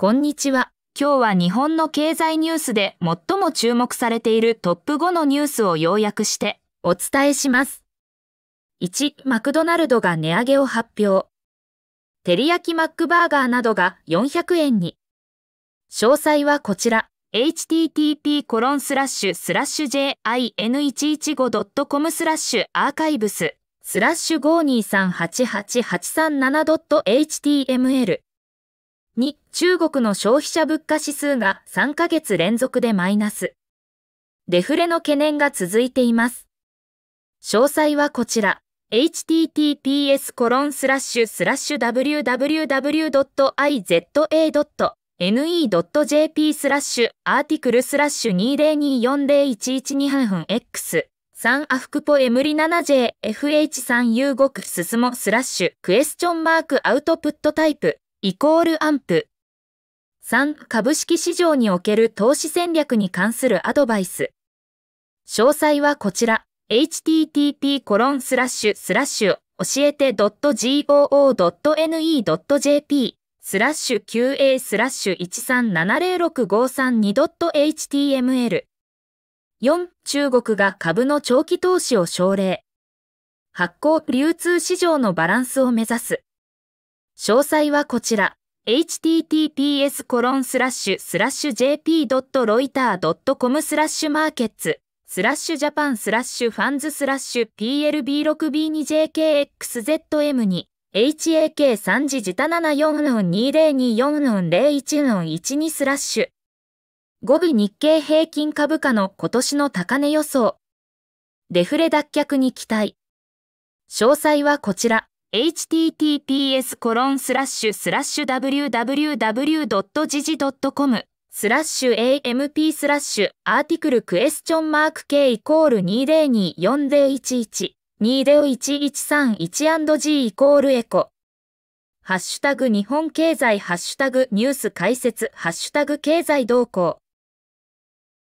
こんにちは。今日は日本の経済ニュースで最も注目されているトップ5のニュースを要約してお伝えします。1、マクドナルドが値上げを発表。テリヤキマックバーガーなどが400円に。詳細はこちら。http コロンスラッシュスラッシュ jin115.com スラッシュアーカイブススラッシュ5238887 .html 2、中国の消費者物価指数が3ヶ月連続でマイナス。デフレの懸念が続いています。詳細はこちら。https コロンスラッシュスラッシュ www.iza.ne.jp スラッシュアーティクルスラッシュ202401128 x 3アフクポエムリ 7J FH3 U5 クススもスラッシュクエスチョンマークアウトプットタイプイコールアンプ。3、株式市場における投資戦略に関するアドバイス。詳細はこちら、http コロンスラッシュスラッシュ教えて .goo.ne.jp スラッシュ QA スラッシュ 1370653.2.html 4. 中国が株の長期投資を奨励。発行流通市場のバランスを目指す。詳細はこちら、https コロンスラッシュスラッシュ jp.loiter.com スラッシュマーケッツスラッシュジャパンスラッシュファンズスラッシュ PLB6B2JKXZM2 HAK3 時自他7 4 4 2 0 2 4 0 1 1 2スラッシュ5尾日経平均株価の今年の高値予想デフレ脱却に期待詳細はこちら https コロンスラッシュスラッシュ w w w g g c o m スラッシュ AMP スラッシュアーティクルクエスチョンマーク K イコール2024-011 2-0-1131&G イコールエコハッシュタグ日本経済ハッシュタグニュース解説ハッシュタグ経済動向